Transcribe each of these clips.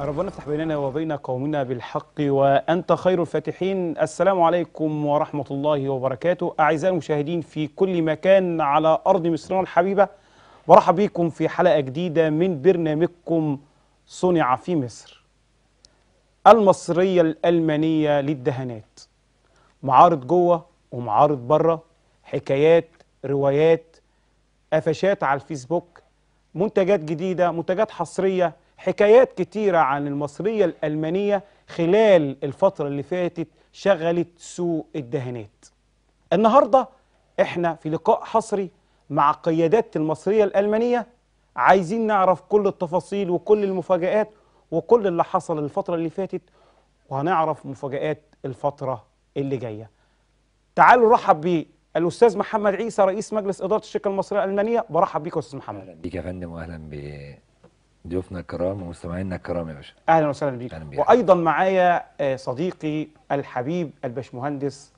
ربنا افتح بيننا وبين قومنا بالحق وأنت خير الفاتحين السلام عليكم ورحمة الله وبركاته أعزائي المشاهدين في كل مكان على أرض مصرنا الحبيبة برحب بكم في حلقة جديدة من برنامجكم صنع في مصر المصرية الألمانية للدهانات معارض جوه ومعارض بره حكايات روايات قفشات على الفيسبوك منتجات جديدة منتجات حصرية حكايات كتيرة عن المصرية الألمانية خلال الفترة اللي فاتت شغلت سوق الدهانات النهاردة احنا في لقاء حصري مع قيادات المصرية الألمانية عايزين نعرف كل التفاصيل وكل المفاجآت وكل اللي حصل الفترة اللي فاتت وهنعرف مفاجآت الفترة اللي جاية تعالوا رحب بالأستاذ محمد عيسى رئيس مجلس إدارة الشركة المصرية الألمانية برحب بيك يا أستاذ محمد أهلا بيك يا فندم وأهلا ب ضيوفنا الكرام ومستمعينا الكرام يا باشا اهلا وسهلا بيك أهلا وايضا معايا آه، صديقي الحبيب الباشمهندس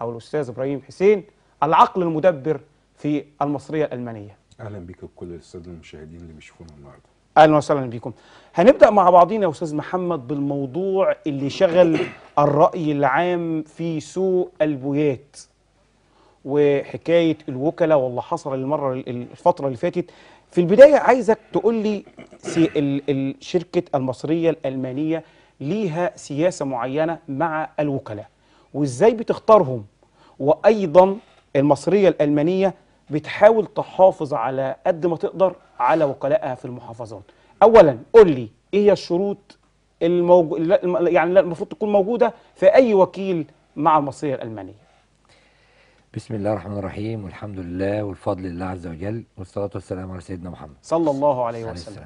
او الاستاذ ابراهيم حسين العقل المدبر في المصريه الالمانيه اهلا بيك بكل الساده المشاهدين اللي بيشوفونا النهارده اهلا وسهلا بيكم هنبدا مع بعضينا يا استاذ محمد بالموضوع اللي شغل الراي العام في سوق البويات وحكايه الوكلاء واللي حصل المره الفتره اللي فاتت في البداية عايزك تقول لي الشركة المصرية الألمانية ليها سياسة معينة مع الوكلاء وإزاي بتختارهم وأيضا المصرية الألمانية بتحاول تحافظ على قد ما تقدر على وكلائها في المحافظات أولا قول لي إيه هي الشروط الموجو... يعني المفروض تكون موجودة في أي وكيل مع المصرية الألمانية بسم الله الرحمن الرحيم والحمد لله والفضل لله عز وجل والصلاة والسلام على سيدنا محمد صلى الله عليه وسلم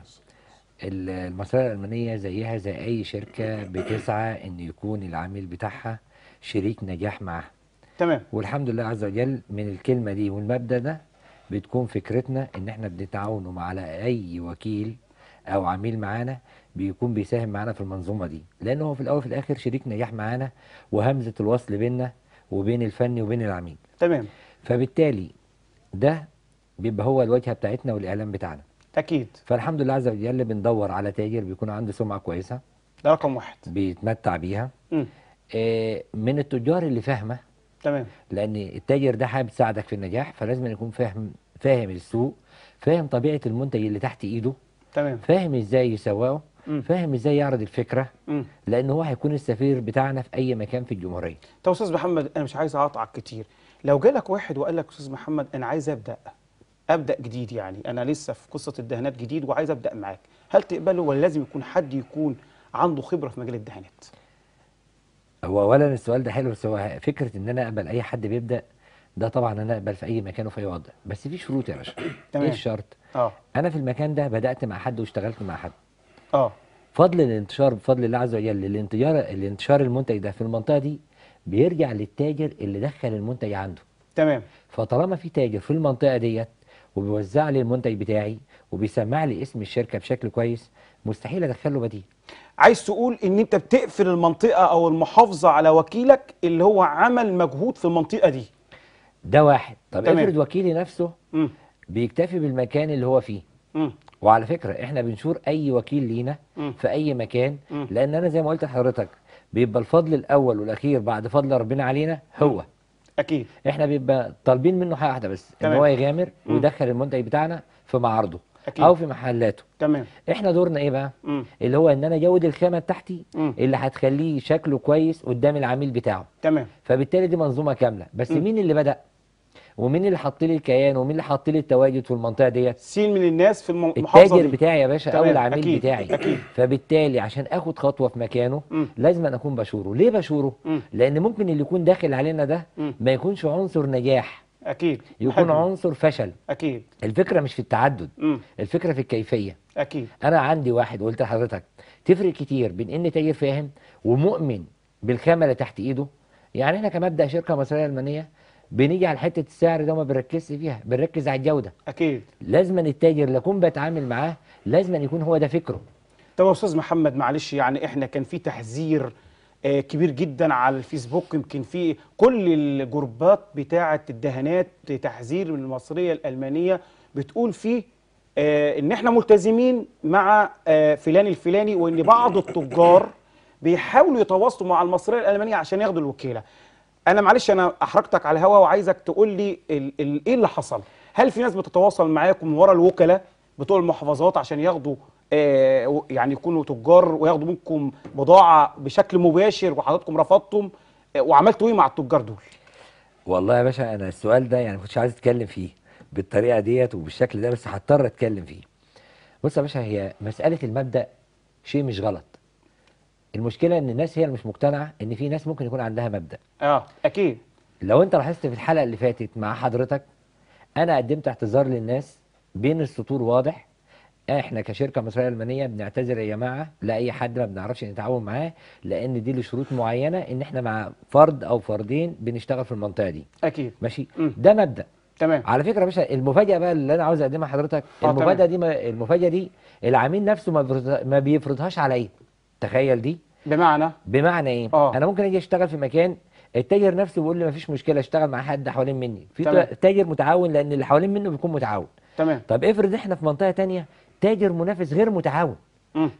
المسألة الألمانية زيها زي أي شركة بتسعى أن يكون العميل بتاعها شريك نجاح معها تمام والحمد لله عز وجل من الكلمة دي والمبدأ ده بتكون فكرتنا أن احنا بنتعاونهم على أي وكيل أو عميل معانا بيكون بيساهم معانا في المنظومة دي لأنه هو في الأول وفي الآخر شريك نجاح معانا وهمزة الوصل بيننا وبين الفني وبين العميل تمام فبالتالي ده بيبقى هو الواجهه بتاعتنا والاعلام بتاعنا اكيد فالحمد لله عز وجل بندور على تاجر بيكون عنده سمعه كويسه ده رقم واحد بيتمتع بيها آه من التجار اللي فاهمه تمام لان التاجر ده حابب يساعدك في النجاح فلازم يكون فاهم فاهم السوق فاهم طبيعه المنتج اللي تحت ايده تمام فاهم ازاي يسوقه فاهم ازاي يعرض الفكره لان هو هيكون السفير بتاعنا في اي مكان في الجمهوريه طب استاذ محمد انا مش عايز اقاطعك كتير لو جالك واحد وقال لك استاذ محمد انا عايز ابدا ابدا جديد يعني انا لسه في قصه الدهانات جديد وعايز ابدا معاك هل تقبله ولا لازم يكون حد يكون عنده خبره في مجال الدهانات هو اولا السؤال ده حلو بس هو فكره ان انا اقبل اي حد بيبدا ده طبعا انا اقبل في اي مكان وفي اي وضع بس في شروط يا باشا تمام ايه الشرط اه انا في المكان ده بدات مع حد واشتغلت مع حد اه فضل الانتشار بفضل الله عز وجل الانتشار الانتشار المنتج ده في المنطقه دي بيرجع للتاجر اللي دخل المنتج عنده تمام فطالما في تاجر في المنطقه ديت وبيوزع لي المنتج بتاعي وبيسمع لي اسم الشركه بشكل كويس مستحيل ادخل له بديل عايز تقول ان انت بتقفل المنطقه او المحافظه على وكيلك اللي هو عمل مجهود في المنطقه دي ده واحد طب تمام. افرض وكيلي نفسه م. بيكتفي بالمكان اللي هو فيه م. وعلى فكره احنا بنشور اي وكيل لينا م. في اي مكان م. لان انا زي ما قلت لحضرتك بيبقى الفضل الأول والأخير بعد فضل ربنا علينا هو أكيد إحنا بيبقى طالبين منه حاجة واحدة بس تمام. إن هو يغامر مم. ويدخل المنتج بتاعنا في معارضه أكيد. أو في محلاته تمام إحنا دورنا إيه بقى؟ مم. اللي هو إن أنا أجود الخامة بتاعتي مم. اللي هتخليه شكله كويس قدام العميل بتاعه تمام فبالتالي دي منظومة كاملة بس مم. مين اللي بدأ؟ ومين اللي حط لي الكيان ومين اللي حط لي التواجد في المنطقه ديت سين من الناس في المحافظه التاجر دي. بتاعي يا باشا او العميل أكيد. بتاعي أكيد. فبالتالي عشان اخد خطوه في مكانه م. لازم أن اكون بشوره ليه بشوره م. لان ممكن اللي يكون داخل علينا ده م. ما يكونش عنصر نجاح اكيد يكون حلو. عنصر فشل اكيد الفكره مش في التعدد م. الفكره في الكيفيه اكيد انا عندي واحد وقلت لحضرتك تفرق كتير بين ان تاجر فاهم ومؤمن بالخامه اللي تحت ايده يعني احنا كمبدا شركه مصريه المانيه بنيجي على حته السعر ده وما بنركزش فيها بنركز على الجوده اكيد لازم التاجر اللي اكون بتعامل معاه لازم يكون هو ده فكره طب يا استاذ محمد معلش يعني احنا كان في تحذير آه، كبير جدا على الفيسبوك يمكن في كل الجروبات بتاعه الدهانات تحذير من المصريه الالمانيه بتقول فيه آه، ان احنا ملتزمين مع آه، فلان الفلاني وان بعض التجار بيحاولوا يتواصلوا مع المصريه الالمانيه عشان ياخدوا الوكيله انا معلش انا احرجتك على الهوا وعايزك تقول لي ال ال ايه اللي حصل هل في ناس بتتواصل معاكم من ورا الوكلاء بتوع المحافظات عشان ياخدوا آه يعني يكونوا تجار وياخدوا منكم بضاعه بشكل مباشر وحضراتكم رفضتم آه وعملتوا ايه مع التجار دول والله يا باشا انا السؤال ده يعني ما كنتش عايز اتكلم فيه بالطريقه ديت وبالشكل ده بس هضطر اتكلم فيه بص يا باشا هي مساله المبدا شيء مش غلط المشكله ان الناس هي اللي مش مقتنعه ان في ناس ممكن يكون عندها مبدا اه اكيد لو انت لاحظت في الحلقه اللي فاتت مع حضرتك انا قدمت اعتذار للناس بين السطور واضح احنا كشركه مصريه المانيه بنعتذر يا جماعه لاي حد ما بنعرفش نتعاون معاه لان دي لشروط معينه ان احنا مع فرد او فردين بنشتغل في المنطقه دي اكيد ماشي م. ده مبدا تمام على فكره يا باشا المفاجاه بقى اللي انا عاوز اقدمها لحضرتك آه، المفاجاه دي ما المفاجاه دي العميل نفسه ما بيفرضهاش عليا تخيل دي بمعنى بمعنى ايه أوه. انا ممكن اجي اشتغل في مكان التاجر نفسه بيقول لي مفيش مشكله اشتغل مع حد حوالين مني في تاجر متعاون لان اللي حوالين منه بيكون متعاون تمام طب افرض احنا في منطقه تانية تاجر منافس غير متعاون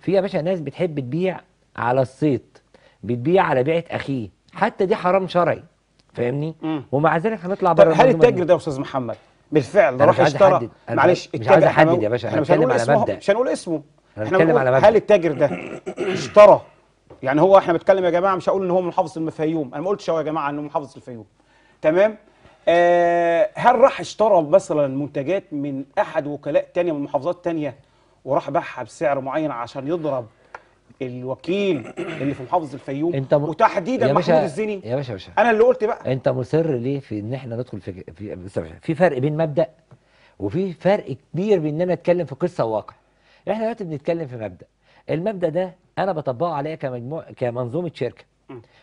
في يا باشا ناس بتحب تبيع على الصيت بتبيع على بيعه اخيه حتى دي حرام شرعي فاهمني ومع ذلك هنطلع بره هل التاجر ده يا استاذ محمد بالفعل راح اشترى معلش مش عايز احدد يا باشا احنا بنتكلم على مبدا مش هنقول اسمه احنا بنتكلم على مبدا هل التاجر ده اشترى يعني هو احنا بنتكلم يا جماعه مش هقول ان هو محافظ الفيوم انا ما قلتش هو يا جماعه انه محافظ الفيوم تمام آه هل راح اشترى مثلا منتجات من احد وكلاء تانية من محافظات تانية وراح باعها بسعر معين عشان يضرب الوكيل اللي في محافظه الفيوم انت م... وتحديدا محمود الزيني يا باشا باشا انا اللي قلت بقى انت مصر ليه في ان احنا ندخل في في, في فرق بين مبدا وفي فرق كبير بين ان انا اتكلم في قصه وواقع احنا دلوقتي بنتكلم في مبدا المبدا ده انا بطبقه عليا كمجموع كمنظومه شركه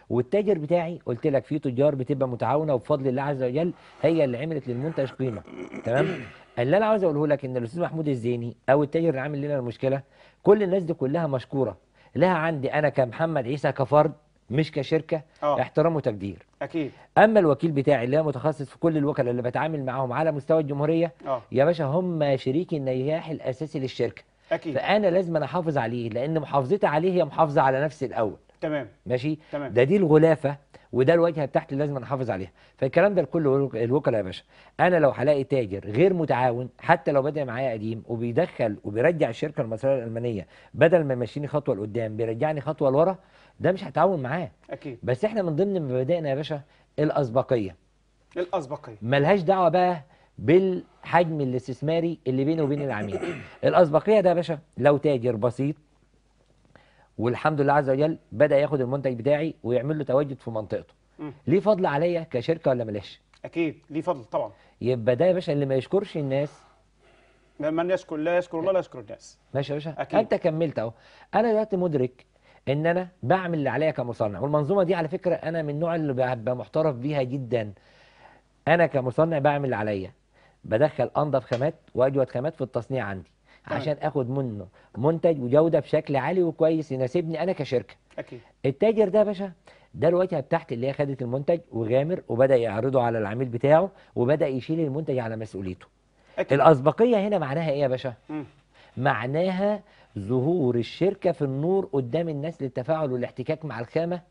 والتاجر بتاعي قلت لك في تجار بتبقى متعاونه وبفضل الله عز وجل هي اللي عملت للمنتج قيمه تمام اللي انا عاوز اقوله لك ان الاستاذ محمود الزيني او التاجر اللي عامل لنا المشكله كل الناس دي كلها مشكوره لها عندي انا كمحمد عيسى كفرد مش كشركه أوه. احترام وتقدير اكيد اما الوكيل بتاعي اللي هو متخصص في كل الوكلاء اللي بتعامل معاهم على مستوى الجمهوريه أوه. يا باشا هم شريكي النجاح الاساسي للشركه أكيد. فانا لازم أنا احافظ عليه لان محافظتي عليه هي محافظه على نفسي الاول تمام ماشي تمام. ده دي الغلافه وده الواجهه بتاعتي اللي لازم نحافظ عليها فالكلام ده لكل الوكلاء يا باشا انا لو هلاقي تاجر غير متعاون حتى لو بادئ معايا قديم وبيدخل وبيرجع الشركه المصريه الالمانيه بدل ما يمشيني خطوه لقدام بيرجعني خطوه لورا ده مش هتعاون معاه اكيد بس احنا من ضمن مبادئنا يا باشا الاسبقيه الاسبقيه ملهاش دعوه بقى بالحجم الاستثماري اللي بينه وبين العميل الاسبقيه ده يا باشا لو تاجر بسيط والحمد لله عز وجل بدا ياخد المنتج بتاعي ويعمل له تواجد في منطقته م. ليه فضل عليا كشركه ولا ملاش اكيد ليه فضل طبعا يبقى ده يا باشا اللي ما يشكرش الناس من يشكر لا يشكر الله لا يشكر الناس ماشي يا باشا أكيد. انت كملت اهو انا دلوقتي مدرك ان انا بعمل اللي عليا كمصنع والمنظومه دي على فكره انا من النوع اللي ببقى محترف بيها جدا انا كمصنع بعمل اللي عليا بدخل انضف خامات واجود خامات في التصنيع عندي طيب. عشان اخد منه منتج وجوده بشكل عالي وكويس يناسبني انا كشركه اكيد التاجر ده يا باشا ده الواجهه بتاعتي اللي هي خدت المنتج وغامر وبدا يعرضه على العميل بتاعه وبدا يشيل المنتج على مسؤوليته أكيد. الاسبقيه هنا معناها ايه يا باشا م. معناها ظهور الشركه في النور قدام الناس للتفاعل والاحتكاك مع الخامه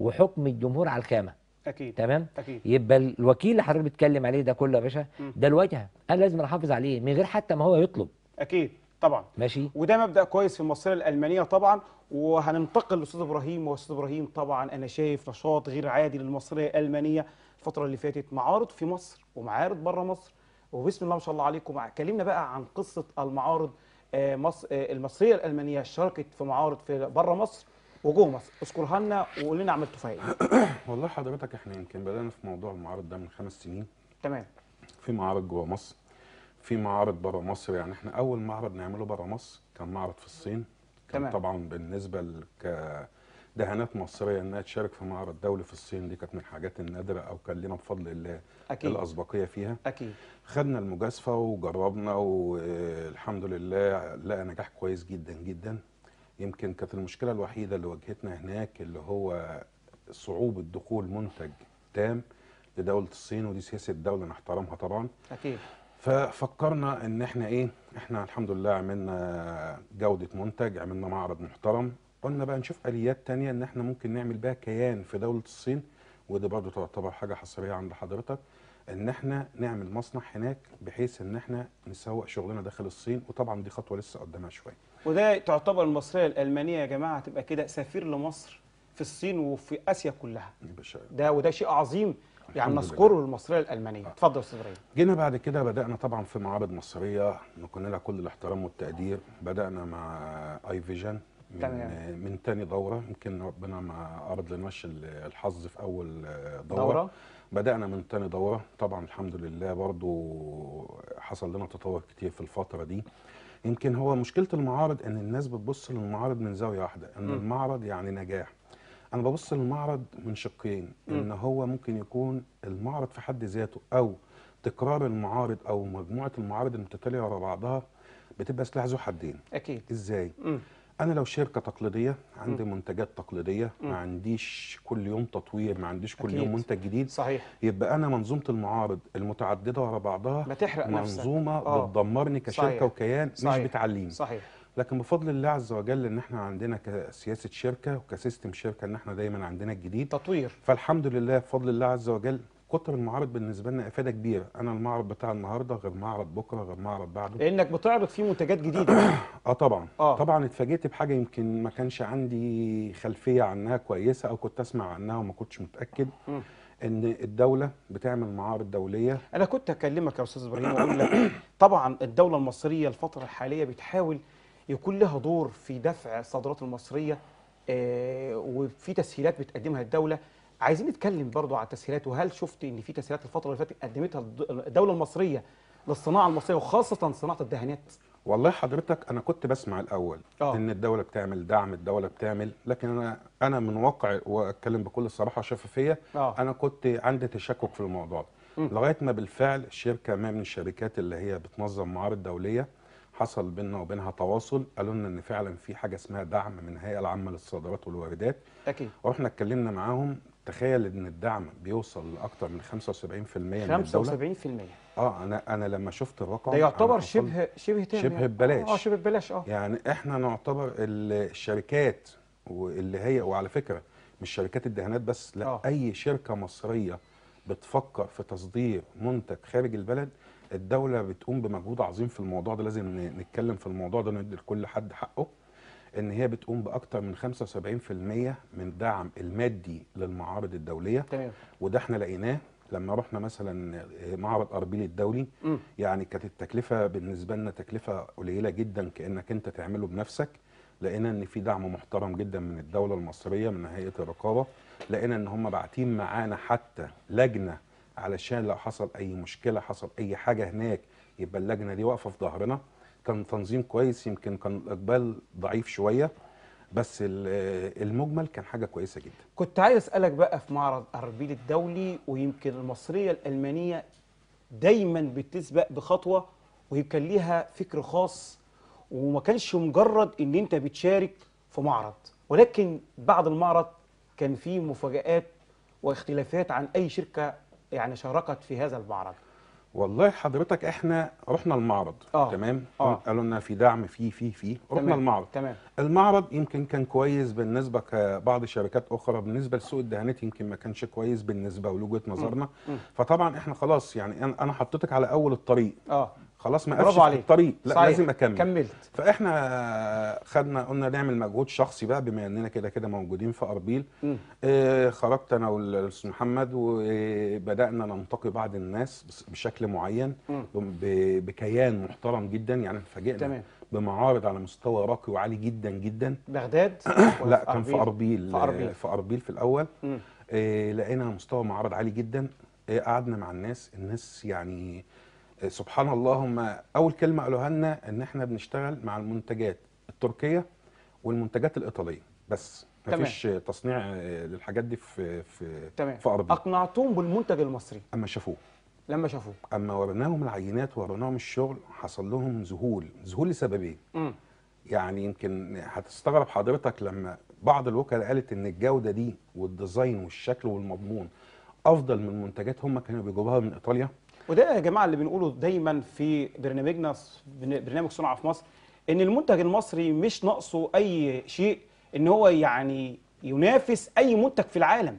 وحكم الجمهور على الخامه اكيد تمام أكيد. يبقى الوكيل اللي حضرتك بتتكلم عليه ده كله يا باشا ده الواجهه انا لازم احافظ عليه من غير حتى ما هو يطلب اكيد طبعا ماشي وده مبدا كويس في المصريه الالمانيه طبعا وهننتقل لاستاذ ابراهيم واستاذ ابراهيم طبعا انا شايف نشاط غير عادي للمصريه الالمانيه الفتره اللي فاتت معارض في مصر ومعارض بره مصر وبسم الله ما شاء الله عليكم كلمنا بقى عن قصه المعارض آه، مصر آه، المصريه الالمانيه شاركت في معارض في بره مصر وجوه مصر اذكرها لنا وقول لنا عملتوا فيها ايه والله حضرتك احنا يمكن بدانا في موضوع المعارض ده من خمس سنين تمام في معارض جوه مصر في معارض بره مصر يعني احنا اول معرض نعمله بره مصر كان معرض في الصين كان تمام. طبعا بالنسبه ك دهانات مصريه انها تشارك في معرض دولي في الصين دي كانت من الحاجات النادره او كان لنا بفضل الله أكيد. الاسبقيه فيها اكيد خدنا المجازفه وجربنا والحمد لله لقى نجاح كويس جدا جدا يمكن كانت المشكله الوحيده اللي واجهتنا هناك اللي هو صعوبه دخول منتج تام لدوله الصين ودي سياسه الدوله نحترمها طبعا اكيد ففكرنا ان احنا ايه احنا الحمد لله عملنا جودة منتج عملنا معرض محترم قلنا بقى نشوف اليات تانية ان احنا ممكن نعمل بها كيان في دولة الصين وده برضو تعتبر حاجة حصرية عند حضرتك ان احنا نعمل مصنع هناك بحيث ان احنا نسوق شغلنا داخل الصين وطبعا دي خطوة لسه قدامها شوية وده تعتبر المصرية الألمانية يا جماعة هتبقى كده سفير لمصر في الصين وفي آسيا كلها ده وده شيء عظيم يعني نذكره للمصريه الالمانيه آه. اتفضل استاذ جينا بعد كده بدانا طبعا في معابد مصريه نكون لها كل الاحترام والتقدير بدانا مع اي فيجن من تمام. من تاني دوره يمكن ربنا ما اراد لناش الحظ في اول دوره, دورة. بدانا من تاني دوره طبعا الحمد لله برضو حصل لنا تطور كتير في الفتره دي يمكن هو مشكله المعارض ان الناس بتبص للمعارض من زاويه واحده ان م. المعرض يعني نجاح انا ببص للمعرض من شقين ان هو ممكن يكون المعرض في حد ذاته او تكرار المعارض او مجموعه المعارض المتتاليه ورا بعضها بتبقى سلاح ذو حدين اكيد ازاي مم. انا لو شركه تقليديه عندي مم. منتجات تقليديه مم. ما عنديش كل يوم تطوير ما عنديش كل أكيد. يوم منتج جديد صحيح يبقى انا منظومه المعارض المتعدده ورا بعضها بتحرق منظومه آه. بتدمرني كشركه صحيح. وكيان صحيح. مش بتعليني صحيح لكن بفضل الله عز وجل ان احنا عندنا كسياسه شركه وكسيستم شركه ان احنا دايما عندنا الجديد تطوير فالحمد لله بفضل الله عز وجل كتر المعارض بالنسبه لنا افاده كبيره انا المعرض بتاع النهارده غير معرض بكره غير معرض بعده لانك بتعرض فيه منتجات جديده اه طبعا آه. طبعا اتفاجئت بحاجه يمكن ما كانش عندي خلفيه عنها كويسه او كنت اسمع عنها وما كنتش متاكد ان الدوله بتعمل معارض دوليه انا كنت اكلمك يا استاذ ابراهيم واقول لك طبعا الدوله المصريه الفتره الحاليه بتحاول يكون لها دور في دفع الصادرات المصريه آه، وفي تسهيلات بتقدمها الدوله عايزين نتكلم برضو على التسهيلات وهل شفت ان في تسهيلات الفتره اللي فاتت قدمتها الدوله المصريه للصناعه المصريه وخاصه صناعه الدهانات والله حضرتك انا كنت بسمع الاول أوه. ان الدوله بتعمل دعم الدوله بتعمل لكن انا انا من واقع واتكلم بكل صراحه وشفافيه آه. انا كنت عندي تشكك في الموضوع لغايه ما بالفعل شركه ما من الشركات اللي هي بتنظم معارض دوليه حصل بيننا وبينها تواصل قالوا لنا ان فعلا في حاجه اسمها دعم من الهيئه العامه للصادرات والواردات اكيد واحنا اتكلمنا معاهم تخيل ان الدعم بيوصل لاكثر من 75% من الدوله 75% اه انا انا لما شفت الرقم ده يعتبر شبه شبه شبه ببلاش اه شبه ببلاش اه يعني احنا نعتبر الشركات واللي هي وعلى فكره مش شركات الدهانات بس لا أوه. اي شركه مصريه بتفكر في تصدير منتج خارج البلد الدوله بتقوم بمجهود عظيم في الموضوع ده لازم نتكلم في الموضوع ده ندي لكل حد حقه ان هي بتقوم باكثر من 75% من الدعم المادي للمعارض الدوليه تمام وده احنا لقيناه لما رحنا مثلا آه، معرض اربيل الدولي م. يعني كانت التكلفه بالنسبه لنا تكلفه قليله جدا كانك انت تعمله بنفسك لقينا ان في دعم محترم جدا من الدوله المصريه من هيئه الرقابه لقينا ان هم باعتين معانا حتى لجنه علشان لو حصل اي مشكله حصل اي حاجه هناك يبقى اللجنه دي واقفه في ظهرنا كان تنظيم كويس يمكن كان الاقبال ضعيف شويه بس المجمل كان حاجه كويسه جدا كنت عايز اسالك بقى في معرض اربيل الدولي ويمكن المصريه الالمانيه دايما بتسبق بخطوه ويمكن ليها فكر خاص وما كانش مجرد ان انت بتشارك في معرض ولكن بعد المعرض كان في مفاجآت واختلافات عن اي شركه يعني شاركت في هذا المعرض والله حضرتك احنا رحنا المعرض آه. تمام آه. قالوا لنا في دعم في في في رحنا تمام. المعرض تمام المعرض يمكن كان كويس بالنسبه كبعض شركات اخرى بالنسبه لسوق الدهانات يمكن ما كانش كويس بالنسبه لوجهه نظرنا م. م. فطبعا احنا خلاص يعني انا حطيتك على اول الطريق آه. خلاص ما قفش في الطريق لا صحيح. لازم اكمل كملت فاحنا خدنا قلنا نعمل مجهود شخصي بقى بما اننا كده كده موجودين في اربيل آه خرجت انا والاستاذ محمد وبدانا ننتقي بعض الناس بشكل معين بكيان محترم جدا يعني اتفاجئنا بمعارض على مستوى راقي وعالي جدا جدا بغداد لا كان في اربيل في اربيل آه، في اربيل في الاول آه لقينا مستوى معارض عالي جدا آه، قعدنا مع الناس الناس يعني سبحان الله هم اول كلمه قالوها لنا ان احنا بنشتغل مع المنتجات التركيه والمنتجات الايطاليه بس ما فيش تصنيع للحاجات دي في في تمام. في ارض اقنعتهم بالمنتج المصري اما شافوه لما شافوه اما وريناهم العينات وريناهم الشغل حصل لهم ذهول ذهول لسببين يعني يمكن هتستغرب حضرتك لما بعض الوكلاء قالت ان الجوده دي والديزاين والشكل والمضمون افضل من منتجات هم كانوا بيجيبوها من ايطاليا وده يا جماعه اللي بنقوله دايما في برنامجنا برنامج صنع في مصر ان المنتج المصري مش ناقصه اي شيء ان هو يعني ينافس اي منتج في العالم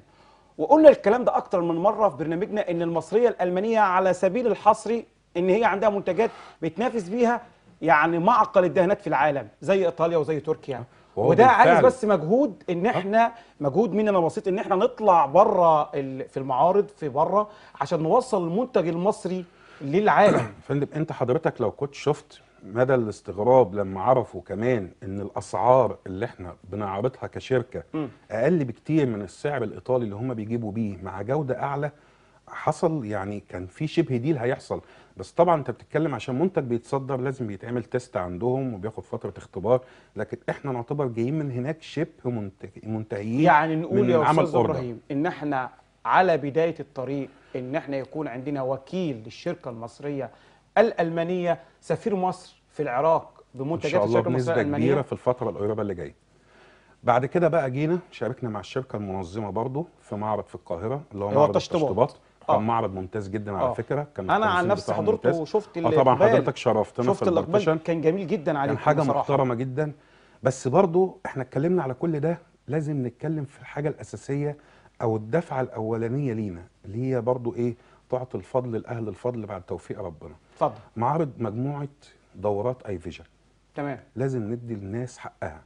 وقلنا الكلام ده اكتر من مره في برنامجنا ان المصريه الالمانيه على سبيل الحصري ان هي عندها منتجات بتنافس بيها يعني معقل الدهانات في العالم زي ايطاليا وزي تركيا وده عايز بس مجهود ان آه. احنا مجهود مننا بسيط ان احنا نطلع بره في المعارض في بره عشان نوصل المنتج المصري للعالم فندم انت حضرتك لو كنت شفت مدى الاستغراب لما عرفوا كمان ان الاسعار اللي احنا بنعرضها كشركه م. اقل بكتير من السعر الايطالي اللي هم بيجيبوا بيه مع جوده اعلى حصل يعني كان في شبه ديل هيحصل بس طبعا انت بتتكلم عشان منتج بيتصدر لازم بيتعمل تيست عندهم وبياخد فتره اختبار لكن احنا نعتبر جايين من هناك شبه منتهيين يعني نقول يا استاذ ابراهيم ان احنا على بدايه الطريق ان احنا يكون عندنا وكيل للشركه المصريه الالمانيه سفير مصر في العراق بمنتجات الشركه المصريه الالمانيه كبيره في الفتره القريبه اللي جايه بعد كده بقى جينا شاركنا مع الشركه المنظمه برضو في معرض في القاهره اللي هو معرض التشطيبات كان آه. معرض ممتاز جدا على آه. فكره كان انا عن نفسي حضرته وشفت اه طبعا حضرتك شرفتنا شفت الاقبال كان جميل جدا عليك كان حاجه محترمه جدا بس برضو احنا اتكلمنا على كل ده لازم نتكلم في الحاجه الاساسيه او الدفعه الاولانيه لينا اللي هي برضو ايه تعطي الفضل لاهل الفضل بعد توفيق ربنا اتفضل معرض مجموعه دورات اي فيجن تمام لازم ندي للناس حقها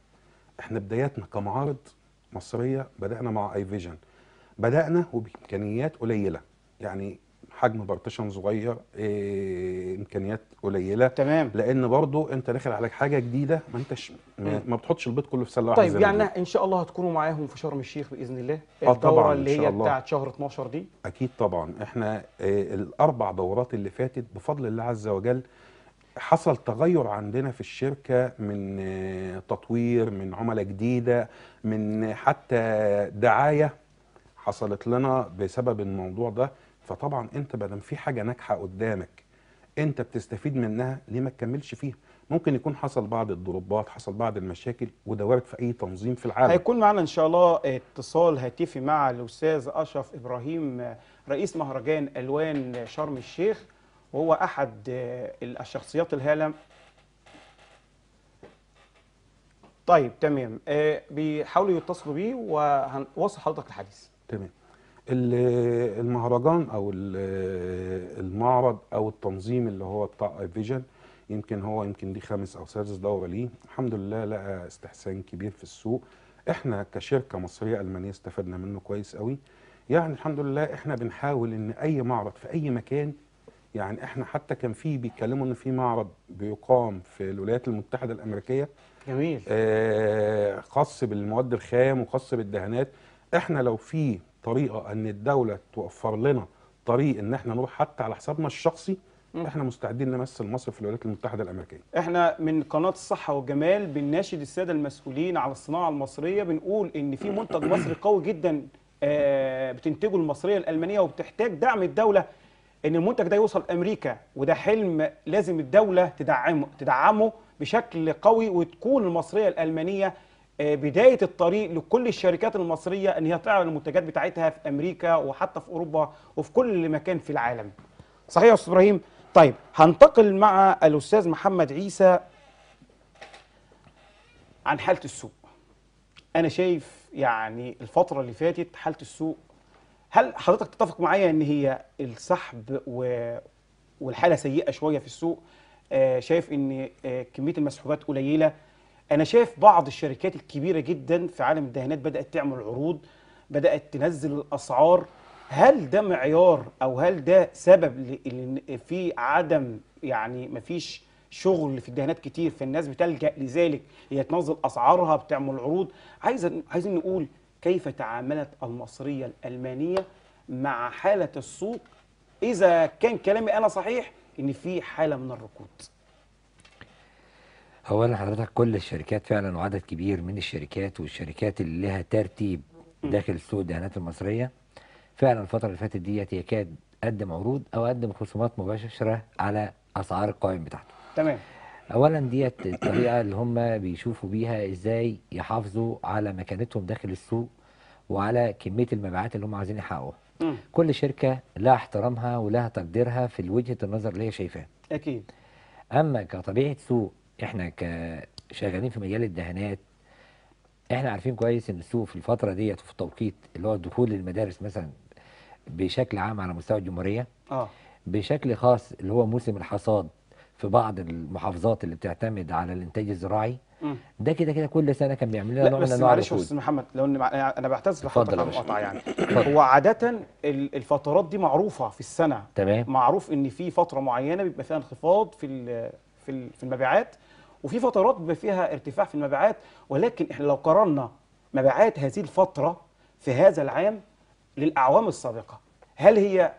احنا بداياتنا كمعارض مصريه بدانا مع اي فيجن بدانا وبامكانيات قليله يعني حجم بارتيشن صغير إيه امكانيات قليله تمام لان برضو انت داخل على حاجه جديده ما انتش ما, ما بتحطش البيض كله في سله واحده طيب يعني ان شاء الله هتكونوا معاهم في شرم الشيخ باذن الله آه، الدوره طبعاً اللي هي الله. بتاعت شهر 12 دي اكيد طبعا احنا إيه الاربع دورات اللي فاتت بفضل الله عز وجل حصل تغير عندنا في الشركة من آه، تطوير من عملاء جديدة من حتى دعاية حصلت لنا بسبب الموضوع ده فطبعا انت ما دام في حاجه ناجحه قدامك انت بتستفيد منها ليه ما تكملش فيها ممكن يكون حصل بعض الضربات حصل بعض المشاكل وده وارد في اي تنظيم في العالم هيكون معنا ان شاء الله اتصال هاتفي مع الاستاذ اشرف ابراهيم رئيس مهرجان الوان شرم الشيخ وهو احد الشخصيات الهاله طيب تمام آه، بيحاولوا يتصلوا بيه وهنوصل حضرتك الحديث تمام المهرجان او المعرض او التنظيم اللي هو بتاع اي فيجن يمكن هو يمكن دي خامس او سادس دوره ليه الحمد لله لقى استحسان كبير في السوق احنا كشركه مصريه المانيه استفدنا منه كويس قوي يعني الحمد لله احنا بنحاول ان اي معرض في اي مكان يعني احنا حتى كان في بيتكلموا ان في معرض بيقام في الولايات المتحده الامريكيه جميل آه خاص بالمواد الخام وخاص بالدهانات احنا لو في طريقه ان الدوله توفر لنا طريق ان احنا نروح حتى على حسابنا الشخصي احنا مستعدين نمثل مصر في الولايات المتحده الامريكيه. احنا من قناه الصحه والجمال بنناشد الساده المسؤولين على الصناعه المصريه بنقول ان في منتج مصري قوي جدا آه، بتنتجه المصريه الالمانيه وبتحتاج دعم الدوله ان المنتج ده يوصل امريكا وده حلم لازم الدوله تدعمه تدعمه بشكل قوي وتكون المصريه الالمانيه آه، بدايه الطريق لكل الشركات المصريه ان هي تعرض المنتجات بتاعتها في امريكا وحتى في اوروبا وفي كل مكان في العالم. صحيح يا استاذ ابراهيم؟ طيب هنتقل مع الاستاذ محمد عيسى عن حاله السوق. انا شايف يعني الفتره اللي فاتت حاله السوق هل حضرتك تتفق معايا ان هي السحب و... والحاله سيئه شويه في السوق؟ آه شايف ان آه كميه المسحوبات قليله انا شايف بعض الشركات الكبيره جدا في عالم الدهانات بدات تعمل عروض بدات تنزل الاسعار هل ده معيار او هل ده سبب في عدم يعني مفيش شغل في الدهانات كتير فالناس بتلجا لذلك هي تنزل اسعارها بتعمل عروض عايز عايزين نقول كيف تعاملت المصريه الالمانيه مع حاله السوق اذا كان كلامي انا صحيح ان في حاله من الركود اولا حضرتك كل الشركات فعلا وعدد كبير من الشركات والشركات اللي لها ترتيب داخل سوق الدهانات المصريه فعلا الفتره اللي فاتت ديت يكاد قدم عروض او قدم خصومات مباشره على اسعار القوائم بتاعته تمام اولا ديت الطريقه اللي هم بيشوفوا بيها ازاي يحافظوا على مكانتهم داخل السوق وعلى كميه المبيعات اللي هم عايزين يحققوها كل شركه لها احترامها ولها تقديرها في وجهه النظر اللي هي شايفاها اكيد اما كطبيعه سوق احنا كشغالين في مجال الدهانات احنا عارفين كويس ان السوق في الفتره ديت وفي التوقيت اللي هو الدخول للمدارس مثلا بشكل عام على مستوى الجمهوريه اه بشكل خاص اللي هو موسم الحصاد في بعض المحافظات اللي بتعتمد على الانتاج الزراعي مم. ده كده كده كل سنه كان بيعمل لنا نوع من انواع بس معلش استاذ محمد لو إن يعني انا بعتز لحضرتك على يعني هو عاده الفترات دي معروفه في السنه تمام معروف ان في فتره معينه بيبقى فيها انخفاض في في المبيعات وفي فترات فيها ارتفاع في المبيعات ولكن احنا لو قارنا مبيعات هذه الفترة في هذا العام للأعوام السابقة هل هي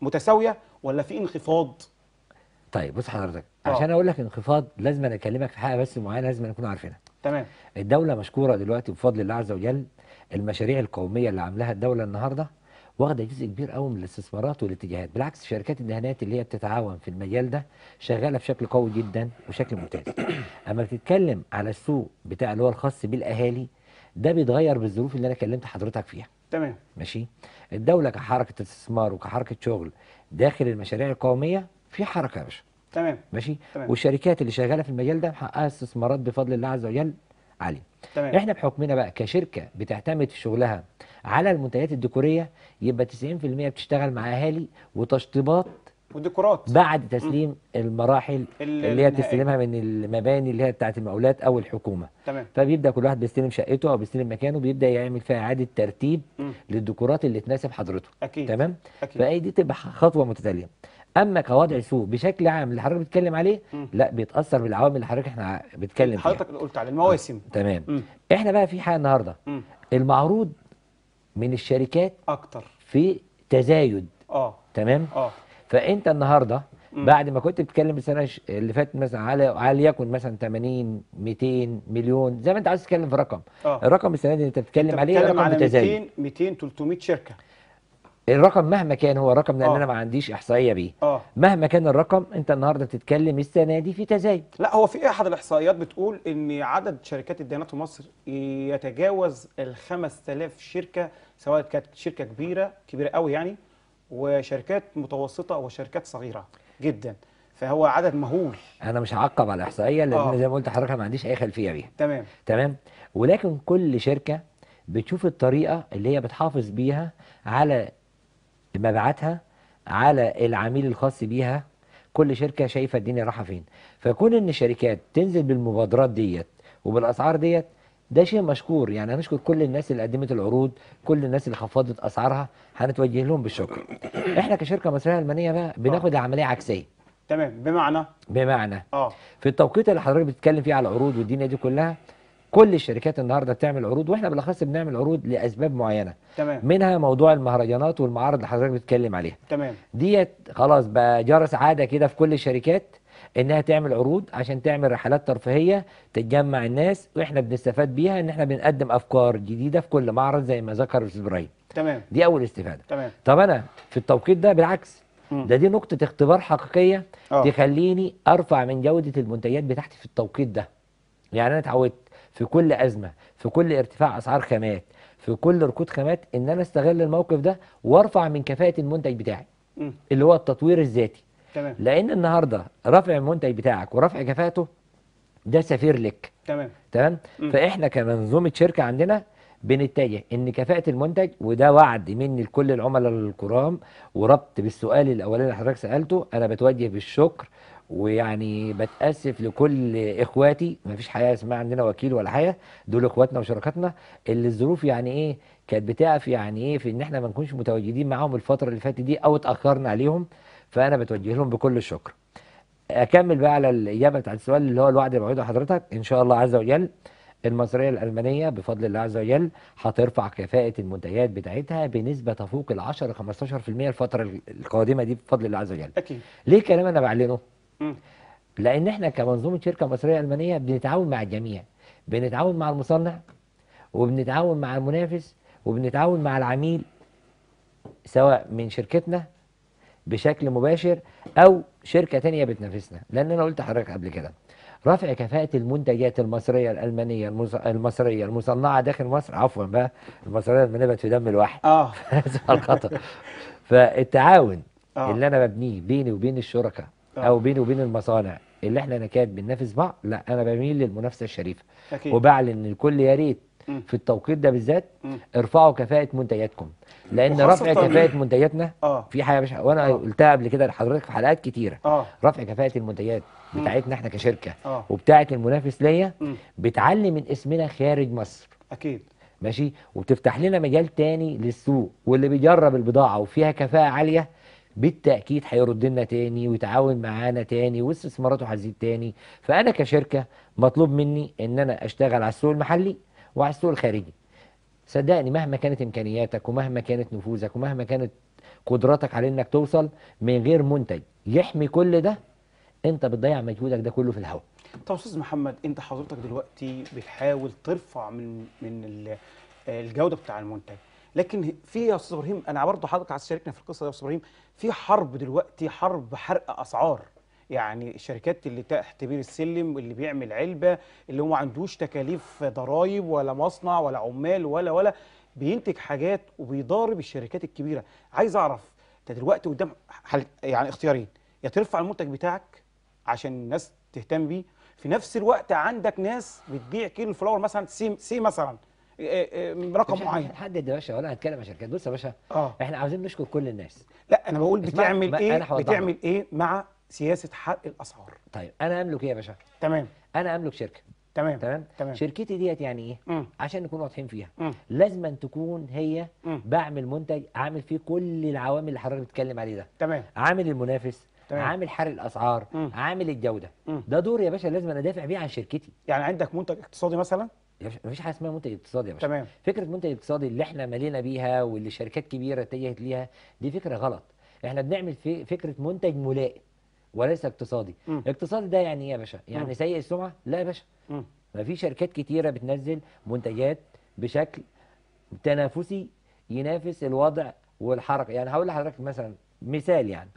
متساوية ولا في انخفاض؟ طيب بص حضرتك آه. عشان اقول لك انخفاض لازم أنا اكلمك في حاجه بس معينه لازم نكون عارفينها تمام الدوله مشكوره دلوقتي بفضل الله عز وجل المشاريع القوميه اللي عاملاها الدوله النهارده واخده جزء كبير قوي من الاستثمارات والاتجاهات بالعكس شركات الدهانات اللي هي بتتعاون في المجال ده شغاله بشكل قوي جدا وشكل ممتاز اما بتتكلم على السوق بتاع اللي هو الخاص بالاهالي ده بيتغير بالظروف اللي انا كلمت حضرتك فيها تمام ماشي الدوله كحركه استثمار وكحركه شغل داخل المشاريع القوميه في حركه يا باشا تمام ماشي تمام. والشركات اللي شغاله في المجال ده محققه استثمارات بفضل الله عز وجل عليه تمام. احنا بحكمنا بقى كشركه بتعتمد في شغلها على المنتجات الديكوريه يبقى 90% بتشتغل مع اهالي وتشطيبات وديكورات بعد تسليم م. المراحل اللي, اللي هي بتستلمها من المباني اللي هي بتاعه المقاولات او الحكومه تمام. فبيبدا كل واحد بيستلم شقته او بيستلم مكانه بيبدا يعمل فيها اعاده ترتيب م. للديكورات اللي تناسب حضرته أكيد. تمام أكيد. فاي دي تبقى خطوه متتاليه اما كوضع سوق بشكل عام اللي حضرتك بتتكلم عليه لا بيتاثر بالعوامل اللي حضرتك احنا بنتكلم فيها حضرتك قلت على المواسم تمام احنا بقى في حاجه النهارده المعروض من الشركات اكتر في تزايد اه تمام اه فانت النهارده بعد ما كنت بتتكلم السنه اللي فاتت مثلا على على يكن مثلا 80 200 مليون زي ما انت عايز تتكلم في رقم أوه. الرقم السنه دي انت بتتكلم عليه رقم على 200 200 300 شركه الرقم مهما كان هو رقم لان آه. انا ما عنديش احصائيه بيه أوه. مهما كان الرقم انت النهارده بتتكلم السنه دي في تزايد لا هو في احد الاحصائيات بتقول ان عدد شركات الديانات في مصر يتجاوز ال 5000 شركه سواء كانت شركه كبيره كبيره قوي يعني وشركات متوسطه وشركات صغيره جدا فهو عدد مهول انا مش هعقب على الاحصائيه لان آه. زي ما قلت لحضرتك ما عنديش اي خلفيه بيها تمام تمام ولكن كل شركه بتشوف الطريقه اللي هي بتحافظ بيها على مبيعاتها على العميل الخاص بيها كل شركه شايفه الدنيا رايحه فين فكون ان الشركات تنزل بالمبادرات ديت وبالاسعار ديت ده شيء مشكور يعني هنشكر كل الناس اللي قدمت العروض كل الناس اللي خفضت اسعارها هنتوجه لهم بالشكر احنا كشركه مصريه المانيه بقى بناخد العمليه آه. عكسيه تمام بمعنى بمعنى اه في التوقيت اللي حضرتك بتتكلم فيه على العروض والدنيا دي كلها كل الشركات النهارده بتعمل عروض واحنا بالاخص بنعمل عروض لاسباب معينه تمام منها موضوع المهرجانات والمعارض اللي حضرتك بتتكلم عليها تمام ديت خلاص بقى جرس عاده كده في كل الشركات انها تعمل عروض عشان تعمل رحلات ترفيهيه تتجمع الناس واحنا بنستفاد بيها ان احنا بنقدم افكار جديده في كل معرض زي ما ذكر الاستاذ ابراهيم تمام دي اول استفاده تمام طب انا في التوقيت ده بالعكس ده دي نقطه اختبار حقيقيه أوه. تخليني ارفع من جوده المنتجات بتاعتي في التوقيت ده يعني انا اتعودت في كل أزمة في كل ارتفاع أسعار خامات في كل ركود خامات إن أنا استغل الموقف ده وارفع من كفاءة المنتج بتاعي اللي هو التطوير الذاتي تمام. لأن النهاردة رفع المنتج بتاعك ورفع كفاءته ده سفير لك تمام تمام فإحنا كمنظومة شركة عندنا بنتجه ان كفاءه المنتج وده وعد مني لكل العملاء الكرام وربط بالسؤال الاولاني اللي حضرتك سالته انا بتوجه بالشكر ويعني بتأسف لكل إخواتي ما فيش حياة اسمها عندنا وكيل ولا حياه دول إخواتنا وشركاتنا اللي الظروف يعني إيه كانت بتقف يعني إيه في إن إحنا ما نكونش متواجدين معاهم الفترة اللي فاتت دي أو اتأخرنا عليهم فأنا بتوجه لهم بكل الشكر. أكمل بقى على الإجابة بتاعت السؤال اللي هو الوعد الموعود لحضرتك إن شاء الله عز وجل المصرية الألمانية بفضل الله عز وجل هترفع كفاءة المنتجات بتاعتها بنسبة تفوق ال 10 15% الفترة القادمة دي بفضل الله عز وجل. أكيد. ليه الكلام أنا بعلنه؟ لان احنا كمنظومه شركه مصريه المانيه بنتعاون مع الجميع بنتعاون مع المصنع وبنتعاون مع المنافس وبنتعاون مع العميل سواء من شركتنا بشكل مباشر او شركه تانية بتنافسنا لان انا قلت لحضرتك قبل كده رفع كفاءة المنتجات المصرية الألمانية المصرية المصنعة داخل مصر عفوا بقى المصرية الألمانية بقت في دم الواحد اه فالتعاون آه. اللي أنا ببنيه بيني وبين الشركاء آه. او بيني وبين المصانع اللي احنا نكاد بننافس بعض لا انا بميل للمنافسه الشريفه أكيد. وبعلن الكل يا ريت في التوقيت ده بالذات ارفعوا كفاءه منتجاتكم لان رفع كفاءه منتجاتنا آه. في حاجه مش وانا آه. قلتها قبل كده لحضرتك في حلقات كتيره آه. رفع كفاءه المنتجات بتاعتنا احنا كشركه آه. وبتاعه المنافس ليا بتعلي من اسمنا خارج مصر اكيد ماشي وبتفتح لنا مجال تاني للسوق واللي بيجرب البضاعه وفيها كفاءه عاليه بالتاكيد هيرد لنا تاني ويتعاون معانا تاني واستثماراته هتزيد تاني فانا كشركه مطلوب مني ان انا اشتغل على السوق المحلي وعلى السوق الخارجي صدقني مهما كانت امكانياتك ومهما كانت نفوذك ومهما كانت قدراتك على انك توصل من غير منتج يحمي كل ده انت بتضيع مجهودك ده كله في الهواء طب استاذ محمد انت حضرتك دلوقتي بتحاول ترفع من من الجوده بتاع المنتج لكن في يا استاذ ابراهيم انا برضه حضرتك عايز تشاركنا في القصه دي يا استاذ ابراهيم في حرب دلوقتي حرب حرق اسعار يعني الشركات اللي تحت بير السلم اللي بيعمل علبه اللي هو ما عندوش تكاليف ضرايب ولا مصنع ولا عمال ولا ولا بينتج حاجات وبيضارب الشركات الكبيره عايز اعرف انت دلوقتي قدام حل... يعني اختيارين يا ترفع المنتج بتاعك عشان الناس تهتم بيه في نفس الوقت عندك ناس بتبيع كيلو الفلاور مثلا سي, سي مثلا إيه، إيه، إيه، رقم معين حدد يا باشا ولا هتكلم عن شركات بص يا باشا آه. احنا عاوزين نشكر كل الناس لا انا بقول بتعمل ايه بتعمل ايه مع سياسه حرق الاسعار طيب انا املك ايه يا باشا تمام انا املك شركه تمام تمام, تمام. شركتي ديت يعني ايه مم. عشان نكون واضحين فيها مم. لازم أن تكون هي مم. بعمل منتج عامل فيه كل العوامل اللي حضرتك بتتكلم عليه ده تمام عامل المنافس تمام. عامل حرق الاسعار مم. عامل الجوده مم. ده دور يا باشا لازم انا ادافع بيه عن شركتي يعني عندك منتج اقتصادي مثلا ما فيش حاجه اسمها منتج اقتصادي يا باشا تمام فكره منتج اقتصادي اللي احنا مالينا بيها واللي شركات كبيره اتجهت ليها دي فكره غلط احنا بنعمل في فكره منتج ملائم وليس اقتصادي م. اقتصادي ده يعني ايه يا باشا يعني م. سيء السمعه لا يا باشا ما في شركات كتيره بتنزل منتجات بشكل تنافسي ينافس الوضع والحركه يعني هقول لحضرتك مثلا مثال يعني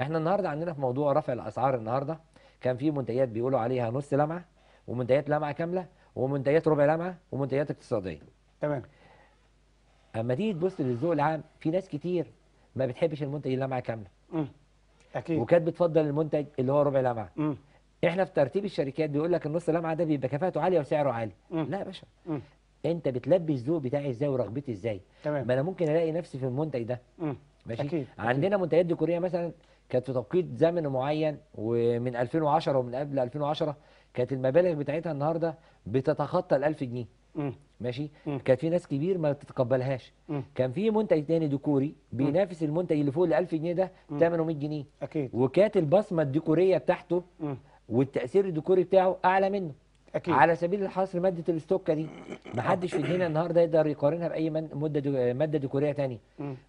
احنا النهارده عندنا في موضوع رفع الاسعار النهارده كان في منتجات بيقولوا عليها نص لمعه ومنتجات لمعه كامله ومنتجات ربع لمعه ومنتجات اقتصاديه تمام اما تيجي تبص للذوق العام في ناس كتير ما بتحبش المنتج اللمعه كامله امم اكيد وكانت بتفضل المنتج اللي هو ربع لمعه امم احنا في ترتيب الشركات بيقول لك النص لمعه ده بيبقى كفاءته عاليه وسعره عالي مم. لا يا باشا مم. انت بتلبي الذوق بتاعي ازاي ورغبتي ازاي تمام ما انا ممكن الاقي نفسي في المنتج ده مم. ماشي أكيد. عندنا أكيد. منتجات ديكوريه مثلا كانت في توقيت زمن معين ومن 2010 ومن قبل 2010 كانت المبالغ بتاعتها النهارده بتتخطى ال 1000 جنيه م. ماشي م. كان في ناس كبير ما بتتقبلهاش م. كان في منتج تاني ديكوري بينافس المنتج اللي فوق ال 1000 جنيه ده ثمنه 100 جنيه اكيد وكانت البصمه الديكوريه بتاعته م. والتاثير الديكوري بتاعه اعلى منه أكيد. على سبيل الحصر ماده الاستوكه دي محدش في الدنيا النهارده يقدر يقارنها باي ماده ماده ديكوريه ثانيه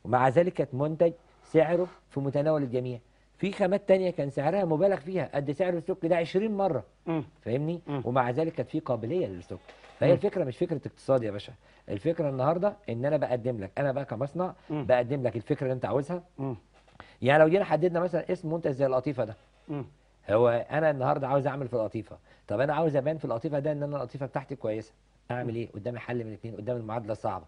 ومع ذلك كانت منتج سعره في متناول الجميع في خامات تانية كان سعرها مبالغ فيها قد سعر السوق ده 20 مره فاهمني ومع ذلك كانت في قابليه للسوق فهي الفكره مش فكره اقتصاد يا باشا الفكره النهارده ان انا بقدم لك انا بقى كمصنع بقدم لك الفكره اللي انت عاوزها يعني لو جينا حددنا مثلا اسم منتج زي القطيفه ده هو انا النهارده عاوز اعمل في القطيفه طب انا عاوز ابان في القطيفه ده ان انا القطيفه بتاعتي كويسه اعمل ايه قدامي حل من الاثنين قدام المعادله الصعبه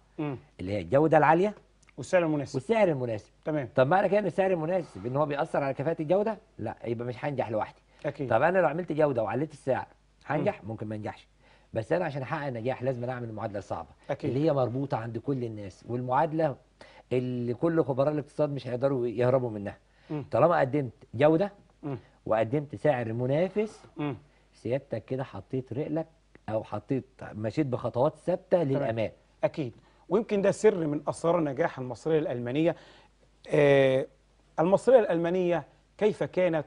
اللي هي الجوده العاليه والسعر المناسب والسعر المناسب تمام طب معنى كده ان السعر المناسب ان هو بيأثر على كفاءة الجودة؟ لا يبقى مش هنجح لوحدي اكيد طب انا لو عملت جودة وعليت السعر هنجح؟ ممكن ما انجحش بس انا عشان احقق النجاح لازم اعمل المعادله الصعبه أكيد. اللي هي مربوطه عند كل الناس والمعادله اللي كل خبراء الاقتصاد مش هيقدروا يهربوا منها م. طالما قدمت جوده م. وقدمت سعر منافس سيادتك كده حطيت رقلك او حطيت مشيت بخطوات ثابته للامام اكيد ويمكن ده سر من أسرار نجاح المصرية الألمانية آه، المصرية الألمانية كيف كانت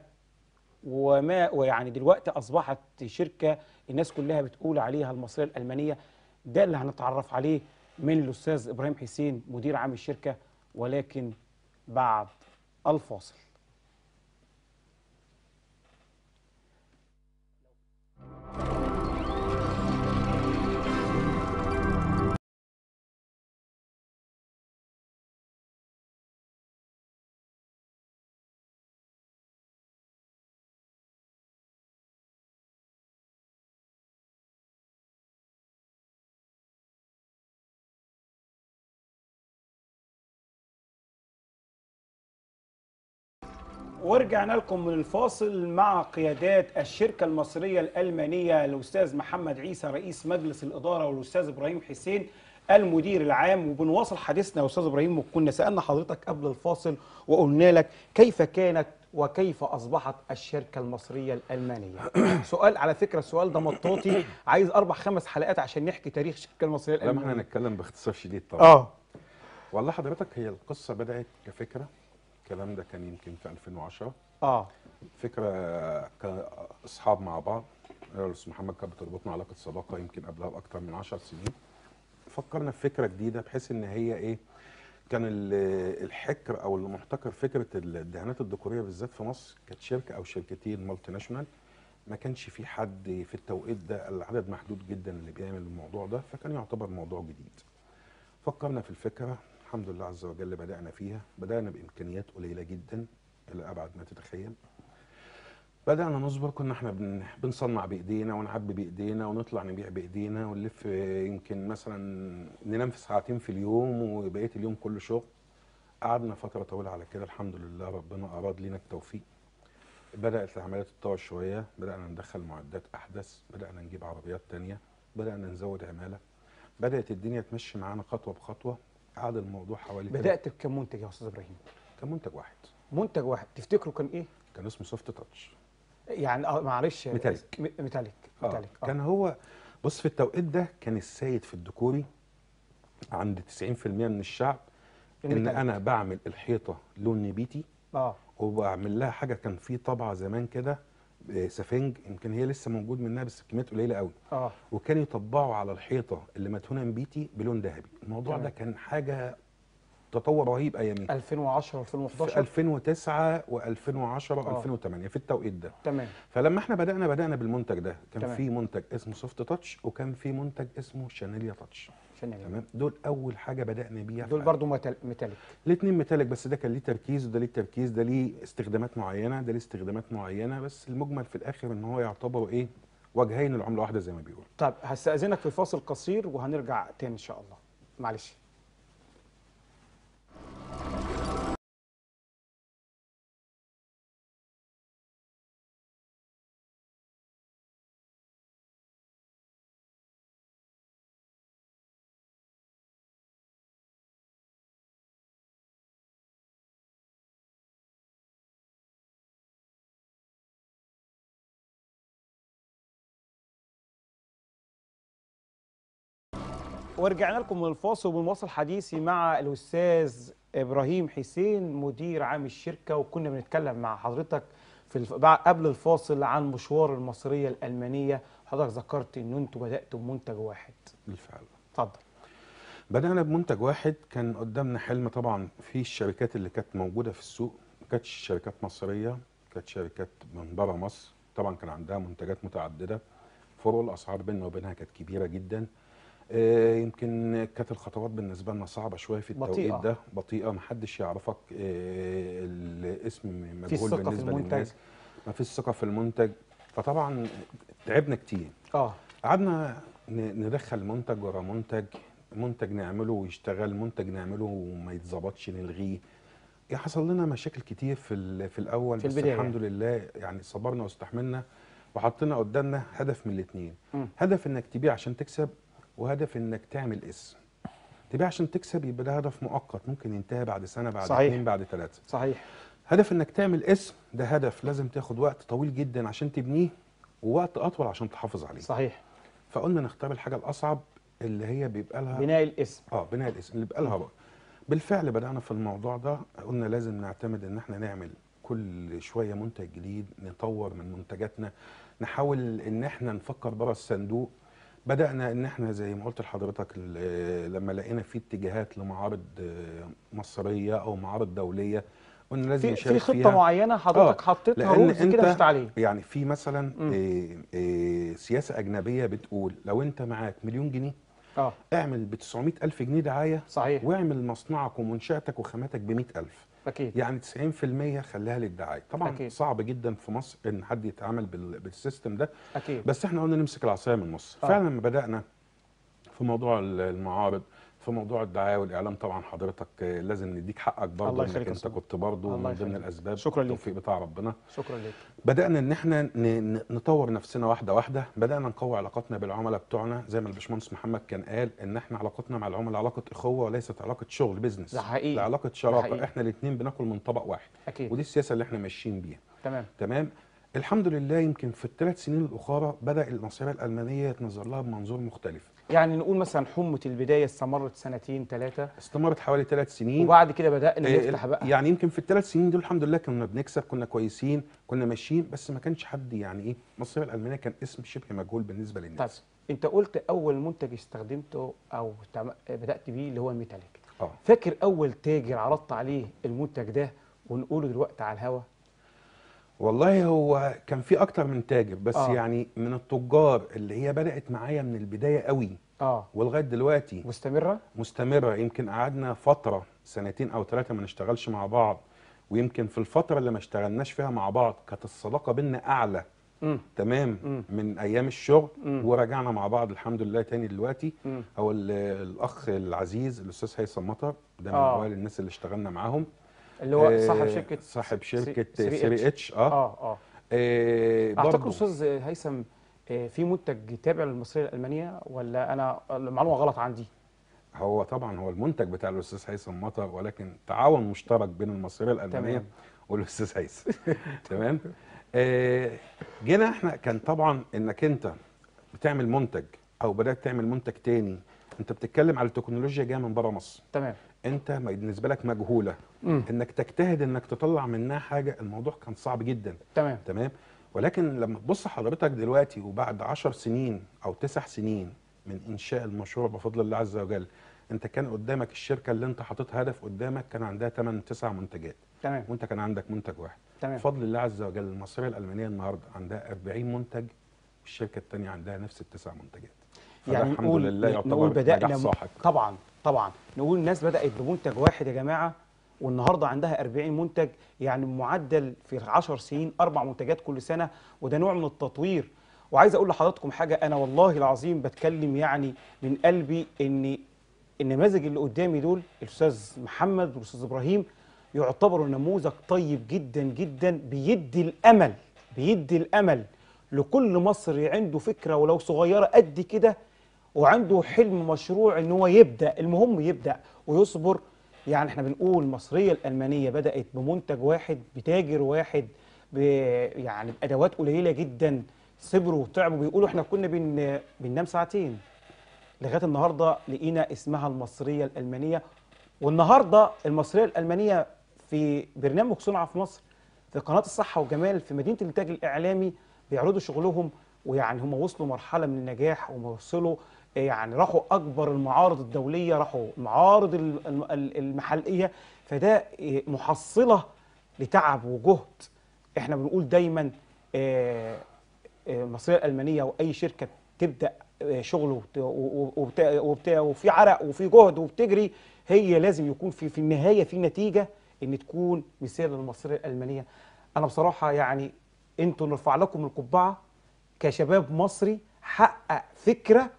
وما ويعني دلوقتي أصبحت شركة الناس كلها بتقول عليها المصرية الألمانية ده اللي هنتعرف عليه من الأستاذ إبراهيم حسين مدير عام الشركة ولكن بعد الفاصل ورجعنا لكم من الفاصل مع قيادات الشركة المصرية الألمانية الأستاذ محمد عيسى رئيس مجلس الإدارة والأستاذ إبراهيم حسين المدير العام وبنواصل حديثنا يا أستاذ إبراهيم وكنا سألنا حضرتك قبل الفاصل وقلنا لك كيف كانت وكيف أصبحت الشركة المصرية الألمانية سؤال على فكرة السؤال ده مطاطي عايز أربع خمس حلقات عشان نحكي تاريخ الشركة المصرية الألمانية لما هنتكلم باختصار شديد طبعا آه والله حضرتك هي القصة بدأت كفكرة الكلام ده كان يمكن في 2010 اه فكره كاصحاب مع بعض الاستاذ محمد كانت بتربطنا علاقه صداقه يمكن قبلها باكثر من 10 سنين فكرنا في فكره جديده بحيث ان هي ايه كان الحكر او المحتكر فكره الدهانات الذكوريه بالذات في مصر كانت شركه او شركتين مالتي ناشونال ما كانش في حد في التوقيت ده العدد محدود جدا اللي بيعمل الموضوع ده فكان يعتبر موضوع جديد فكرنا في الفكره الحمد لله عز وجل بدأنا فيها بدأنا بإمكانيات قليلة جدا إلى أبعد ما تتخيل بدأنا نصبر كنا احنا بن... بنصنع بإيدينا ونعبي بإيدينا ونطلع نبيع بإيدينا ونلف يمكن مثلا ننام في ساعتين في اليوم وبقية اليوم كله شغل قعدنا فترة طويلة على كده الحمد لله ربنا أراد لنا التوفيق بدأت العمليات تتطور شوية بدأنا ندخل معدات أحدث بدأنا نجيب عربيات تانية بدأنا نزود عمالة بدأت الدنيا تمشي معانا خطوة بخطوة قعد الموضوع حوالي بدات بكم منتج يا استاذ ابراهيم كان منتج واحد منتج واحد تفتكره كان ايه كان اسمه سوفت تاتش يعني اه معلش ميتاليك ميتاليك آه، ميتاليك آه. كان هو بص في التوقيت ده كان السيد في الديكوري عند 90% من الشعب ان انا بعمل الحيطه لون نبيتي اه وبعمل لها حاجه كان في طبعه زمان كده آه، سفنج يمكن هي لسه موجود منها بس كميات قليله قوي اه وكان يطبعوا على الحيطه اللي مدهونه بيتي بلون ذهبي الموضوع ده كان حاجه تطور رهيب ايامين 2010 2011 في 2009 و2010 و2008 في التوقيت ده تمام فلما احنا بدانا بدانا بالمنتج ده كان تمام. في منتج اسمه سوفت تاتش وكان في منتج اسمه شانيليا تاتش عشان تمام دول اول حاجه بدانا بيها دول برضو ميتاليك الاثنين ميتاليك بس ده كان ليه تركيز وده ليه تركيز ده ليه استخدامات معينه ده ليه استخدامات معينه بس المجمل في الاخر ان هو يعتبر ايه وجهين العمله واحده زي ما بيقول طب هستاذنك في فاصل قصير وهنرجع تاني ان شاء الله معلش ورجعنا لكم من الفاصل وبنواصل حديثي مع الاستاذ ابراهيم حسين مدير عام الشركه وكنا بنتكلم مع حضرتك في الف... قبل الفاصل عن مشوار المصريه الالمانيه حضرتك ذكرت ان انتوا بداتوا بمنتج واحد بالفعل اتفضل بدانا بمنتج واحد كان قدامنا حلم طبعا في الشركات اللي كانت موجوده في السوق ما كانتش شركات مصريه كانت شركات من بره مصر طبعا كان عندها منتجات متعدده فروق الاسعار بيننا وبينها كانت كبيره جدا آه، يمكن كانت الخطوات بالنسبه لنا صعبه شويه في التوقيت بطيئة. ده بطيئه محدش يعرفك آه، الاسم مجهول بالنسبه للناس ما فيش ثقه في المنتج فطبعا تعبنا كتير اه قعدنا ندخل منتج ورا منتج منتج نعمله ويشتغل منتج نعمله وما يتظبطش نلغيه يعني حصل لنا مشاكل كتير في في الاول في بس الحمد لله يعني صبرنا واستحملنا وحطينا قدامنا هدف من الاثنين هدف انك تبيع عشان تكسب وهدف انك تعمل اسم تبيع عشان تكسب يبقى ده هدف مؤقت ممكن ينتهي بعد سنه بعد اثنين بعد ثلاثه صحيح هدف انك تعمل اسم ده هدف لازم تاخد وقت طويل جدا عشان تبنيه ووقت اطول عشان تحافظ عليه صحيح فقلنا نختار الحاجه الاصعب اللي هي بيبقى لها بناء الاسم اه بناء الاسم اللي بيبقى لها بقى بالفعل بدانا في الموضوع ده قلنا لازم نعتمد ان احنا نعمل كل شويه منتج جديد نطور من منتجاتنا نحاول ان احنا نفكر بره الصندوق بدأنا إن إحنا زي ما قلت لحضرتك لما لقينا في اتجاهات لمعارض آه، مصرية أو معارض دولية قلنا لازم في نشارك في خطة فيها. معينة حضرتك آه، حطيتها رولز كده مشيت عليه يعني في مثلا إيه إيه سياسة أجنبية بتقول لو أنت معاك مليون جنيه أوه. اعمل ب 900000 جنيه دعاية صحيح واعمل مصنعك ومنشأتك وخاماتك ب 100000 اكيد يعني 90% خليها للدعايه طبعا أكيد. صعب جدا في مصر ان حد يتعامل بالسيستم ده أكيد. بس احنا قلنا نمسك العصايه من النص آه. فعلا لما بدانا في موضوع المعارض في موضوع الدعايه والاعلام طبعا حضرتك لازم نديك حقك برضه انك انت كنت برضه من ضمن الاسباب شكرا ليك التوفيق بتاع ربنا شكرا ليك بدانا ان احنا نطور نفسنا واحده واحده بدانا نقوي علاقاتنا بالعملاء بتوعنا زي ما الباشمهندس محمد كان قال ان احنا علاقتنا مع العملاء علاقه اخوه وليست علاقه شغل بزنس ده حقيقي ده علاقه شراكه احنا الاثنين بناكل من طبق واحد اكيد ودي السياسه اللي احنا ماشيين بيها تمام تمام الحمد لله يمكن في الثلاث سنين الاخرى بدا النصيحه الالمانيه يتنظر لها بمنظور مختلف يعني نقول مثلا حمة البداية استمرت سنتين ثلاثة استمرت حوالي ثلاث سنين وبعد كده بدأنا آه، نفتح بقى يعني يمكن في الثلاث سنين دول الحمد لله كنا بنكسب كنا كويسين كنا ماشيين بس ما كانش حد يعني ايه مصر الألمانية كان اسم شبه مجهول بالنسبة للناس طيب انت قلت اول منتج استخدمته او بدأت بيه اللي هو الميتاليك اه فاكر اول تاجر عرضت عليه المنتج ده ونقوله دلوقتي على الهوا والله هو كان في اكتر من تاجر بس آه. يعني من التجار اللي هي بدات معايا من البدايه قوي اه ولغايه دلوقتي مستمره مستمره يمكن قعدنا فتره سنتين او ثلاثه ما نشتغلش مع بعض ويمكن في الفتره اللي ما اشتغلناش فيها مع بعض كانت الصداقه بينا اعلى مم. تمام مم. من ايام الشغل مم. ورجعنا مع بعض الحمد لله تاني دلوقتي مم. هو الاخ العزيز الاستاذ هيثم مطر ده من آه. اوائل الناس اللي اشتغلنا معاهم اللي هو صاحب آه، شركه صاحب شركه 3 اتش اه اه اه, آه، اعتقد استاذ هيثم آه، في منتج تابع للمصريه الالمانيه ولا انا المعلومه غلط عندي هو طبعا هو المنتج بتاع الاستاذ هيثم مطر ولكن تعاون مشترك بين المصريه الالمانيه تمام. والاستاذ هيثم تمام جينا احنا كان طبعا انك انت بتعمل منتج او بدات تعمل منتج تاني انت بتتكلم على التكنولوجيا جايه من بره مصر تمام انت بالنسبه لك مجهوله مم. انك تجتهد انك تطلع منها حاجه الموضوع كان صعب جدا تمام تمام ولكن لما تبص حضرتك دلوقتي وبعد 10 سنين او 9 سنين من انشاء المشروع بفضل الله عز وجل انت كان قدامك الشركه اللي انت حاطط هدف قدامك كان عندها 8 9 منتجات تمام وانت كان عندك منتج واحد تمام بفضل الله عز وجل المصريه الالمانيه النهارده عندها 40 منتج والشركه الثانيه عندها نفس التسع منتجات يعني الحمد لله يعتبر بدأنا نجاح ساحق طبعا طبعا نقول الناس بدات بمنتج واحد يا جماعه والنهارده عندها 40 منتج يعني معدل في 10 سنين اربع منتجات كل سنه وده نوع من التطوير وعايز اقول لحضراتكم حاجه انا والله العظيم بتكلم يعني من قلبي ان النماذج اللي قدامي دول الاستاذ محمد والاستاذ ابراهيم يعتبروا نموذج طيب جدا جدا بيدي الامل بيدي الامل لكل مصري عنده فكره ولو صغيره قد كده وعنده حلم مشروع ان هو يبدا المهم يبدا ويصبر يعني احنا بنقول المصرية الألمانية بدأت بمنتج واحد بتاجر واحد ب يعني بأدوات قليلة جدا صبروا وتعبوا بيقولوا احنا كنا بن... بننام ساعتين لغاية النهاردة لقينا اسمها المصرية الألمانية والنهاردة المصرية الألمانية في برنامج صنع في مصر في قناة الصحة والجمال في مدينة الإنتاج الإعلامي بيعرضوا شغلهم ويعني هم وصلوا مرحلة من النجاح ووصلوا إيه يعني راحوا اكبر المعارض الدوليه راحوا المعارض المحليه فده محصله لتعب وجهد احنا بنقول دايما المصريه آه، آه، الالمانيه واي شركه تبدا آه، شغل وفي عرق وفي جهد وبتجري هي لازم يكون في في النهايه في نتيجه ان تكون مثال للمصريه الالمانيه انا بصراحه يعني انتوا نرفع لكم القبعه كشباب مصري حقق فكره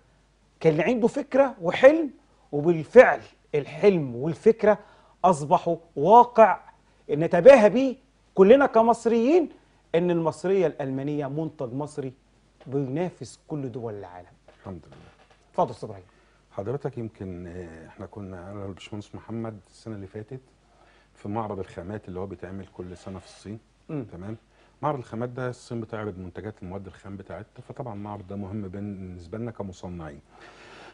كان عنده فكرة وحلم وبالفعل الحلم والفكرة أصبحوا واقع نتباهى بيه كلنا كمصريين إن المصرية الألمانية منتج مصري بينافس كل دول العالم الحمد لله اتفضل استاذ ابراهيم حضرتك يمكن آه، احنا كنا انا والباشمهندس محمد السنه اللي فاتت في معرض الخامات اللي هو بيتعمل كل سنه في الصين م. تمام معرض الخامات ده الصين بتعرض منتجات المواد الخام بتاعتها فطبعا المعرض ده مهم بالنسبه لنا كمصنعين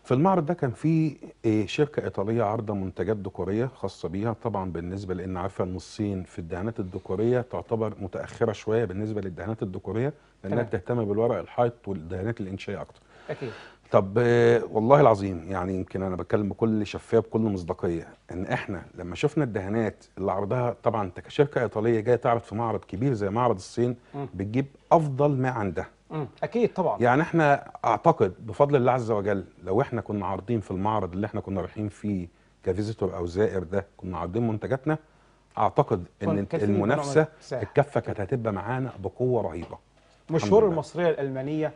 في المعرض ده كان في آه، شركه ايطاليه عارضه منتجات ديكوريه خاصه بيها طبعا بالنسبه لان عارفه ان الصين في الدهانات الديكوريه تعتبر متاخره شويه بالنسبه للدهانات الديكوريه لانها بتهتم بالورق الحائط والدهانات الانشائيه اكتر اكيد طب آه، والله العظيم يعني يمكن انا بتكلم بكل شفافيه بكل مصداقيه ان احنا لما شفنا الدهانات اللي عرضها طبعا انت كشركه ايطاليه جايه تعرض في معرض كبير زي معرض الصين بتجيب افضل ما عندها اكيد طبعا يعني احنا اعتقد بفضل الله عز وجل لو احنا كنا عارضين في المعرض اللي احنا كنا رايحين فيه كفيزيتور او زائر ده كنا عارضين منتجاتنا اعتقد ان المنافسه الكفه كانت هتبقى معانا بقوه رهيبه مشهور المصريه الالمانيه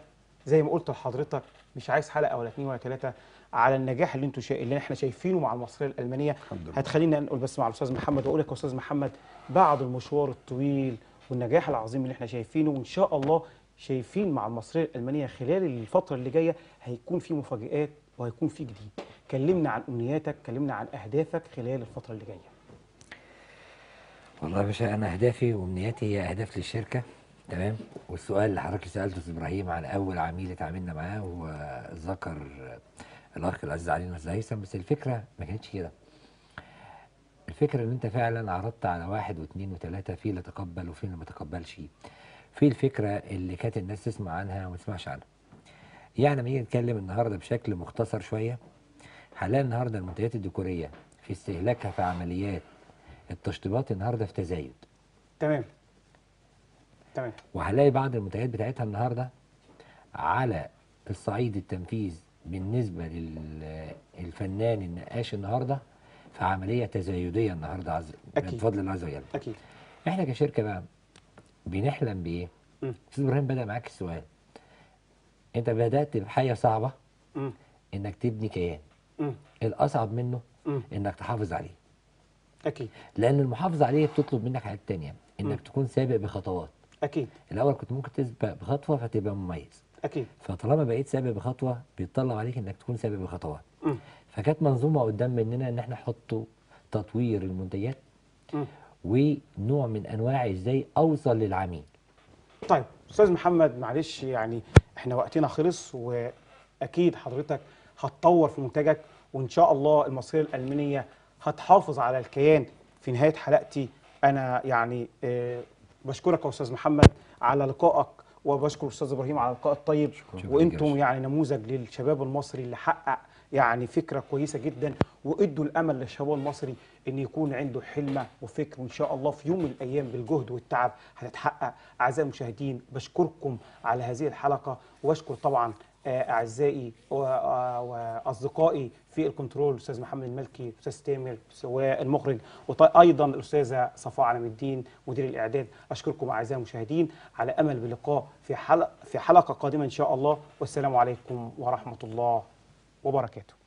زي ما قلت لحضرتك مش عايز حلقه ولا اثنين ولا ثلاثه على النجاح اللي انتوا شا... اللي احنا شايفينه مع المصريه الالمانيه هتخلينا نقول بس مع الاستاذ محمد واقول لك يا استاذ محمد بعد المشوار الطويل والنجاح العظيم اللي احنا شايفينه وان شاء الله شايفين مع المصريه الالمانيه خلال الفتره اللي جايه هيكون في مفاجآت وهيكون في جديد كلمنا عن امنياتك كلمنا عن اهدافك خلال الفتره اللي جايه والله يا باشا انا اهدافي وامنياتي هي اهداف للشركه تمام والسؤال اللي حضرتك سالته استاذ ابراهيم عن اول عميل اتعاملنا معاه هو ذكر الاخ العزيز علينا استاذ هيثم بس الفكره ما كانتش كده الفكره ان انت فعلا عرضت على واحد واثنين وثلاثه في اللي تقبل وفي اللي ما تقبلش في الفكره اللي كانت الناس تسمع عنها وما تسمعش عنها يعني لما نيجي نتكلم النهارده بشكل مختصر شويه هنلاقي النهارده المنتجات الديكوريه في استهلاكها في عمليات التشطيبات النهارده في تزايد تمام تمام وهلاقي بعض المنتجات بتاعتها النهارده على الصعيد التنفيذ بالنسبه للفنان النقاش النهارده في عمليه تزايديه النهارده عز... أكيد. بفضل الله عز وجل اكيد احنا كشركه بقى بنحلم بايه؟ استاذ ابراهيم بدا معاك السؤال انت بدات بحاجه صعبه م. انك تبني كيان م. الاصعب منه م. انك تحافظ عليه اكيد لان المحافظه عليه بتطلب منك حاجات تانية انك م. تكون سابق بخطوات اكيد الاول كنت ممكن تسبق بخطوه فتبقى مميز اكيد فطالما بقيت سابق بخطوه بيطلب عليك انك تكون سابق بخطوات فكانت منظومه قدام مننا ان احنا نحط تطوير المنتجات ونوع من انواع ازاي اوصل للعميل طيب استاذ محمد معلش يعني احنا وقتنا خلص واكيد حضرتك هتطور في منتجك وان شاء الله المصريه الالمانيه هتحافظ على الكيان في نهايه حلقتي انا يعني آه، بشكرك يا استاذ محمد على لقائك وبشكر استاذ ابراهيم على اللقاء الطيب وانتم يعني نموذج للشباب المصري اللي حقق يعني فكره كويسه جدا وادوا الامل للشباب المصري ان يكون عنده حلمه وفكر وان شاء الله في يوم من الايام بالجهد والتعب هتتحقق اعزائي المشاهدين بشكركم على هذه الحلقه واشكر طبعا آه، اعزائي آه، واصدقائي في الكنترول استاذ محمد الملكي استاذ تامر والمخرج وايضا الاستاذه صفاء علم الدين مدير الاعداد اشكركم اعزائي المشاهدين على امل بلقاء في حلقه في حلقه قادمه ان شاء الله والسلام عليكم ورحمه الله وبركاته